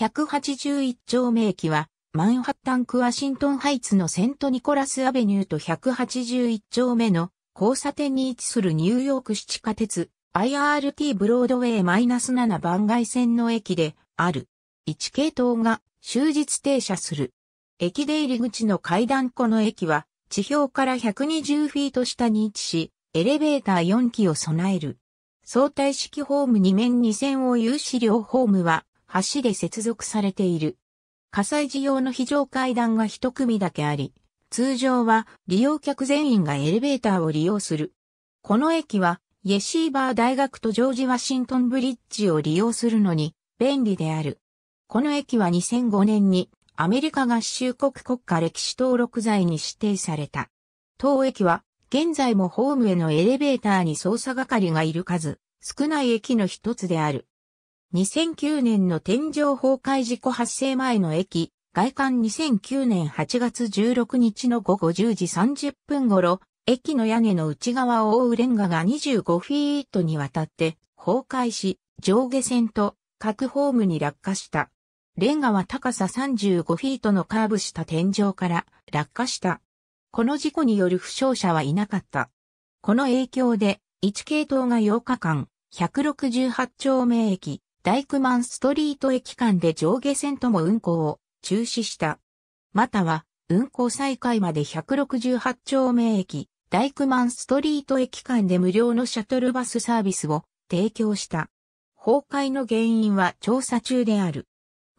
181丁目駅は、マンハッタンクワシントンハイツのセントニコラスアベニューと181丁目の交差点に位置するニューヨーク市地下鉄 IRT ブロードウェイ -7 番外線の駅である。1系統が終日停車する。駅出入り口の階段庫の駅は地表から120フィート下に位置し、エレベーター4機を備える。相対式ホーム2面2線を有資料ホームは橋で接続されている。火災時用の非常階段が一組だけあり、通常は利用客全員がエレベーターを利用する。この駅は、イェシーバー大学とジョージ・ワシントンブリッジを利用するのに便利である。この駅は2005年にアメリカ合衆国国家歴史登録罪に指定された。当駅は現在もホームへのエレベーターに操作係がいる数少ない駅の一つである。2009年の天井崩壊事故発生前の駅、外観2009年8月16日の午後10時30分頃、駅の屋根の内側を覆うレンガが25フィートにわたって崩壊し、上下線と各ホームに落下した。レンガは高さ35フィートのカーブした天井から落下した。この事故による負傷者はいなかった。この影響で1系統が8日間168丁目駅、ダイクマンストリート駅間で上下線とも運行を中止した。または、運行再開まで168丁目駅、ダイクマンストリート駅間で無料のシャトルバスサービスを提供した。崩壊の原因は調査中である。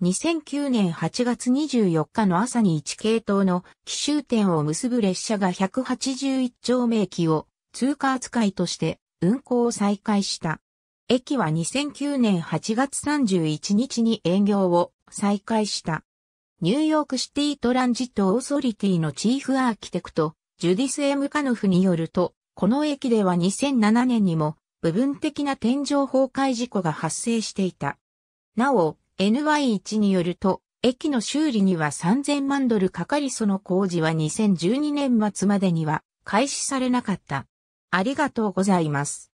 2009年8月24日の朝に1系統の奇襲点を結ぶ列車が181丁目駅を通過扱いとして運行を再開した。駅は2009年8月31日に営業を再開した。ニューヨークシティトランジットオーソリティのチーフアーキテクト、ジュディス・エムカノフによると、この駅では2007年にも部分的な天井崩壊事故が発生していた。なお、NY1 によると、駅の修理には3000万ドルかかりその工事は2012年末までには開始されなかった。ありがとうございます。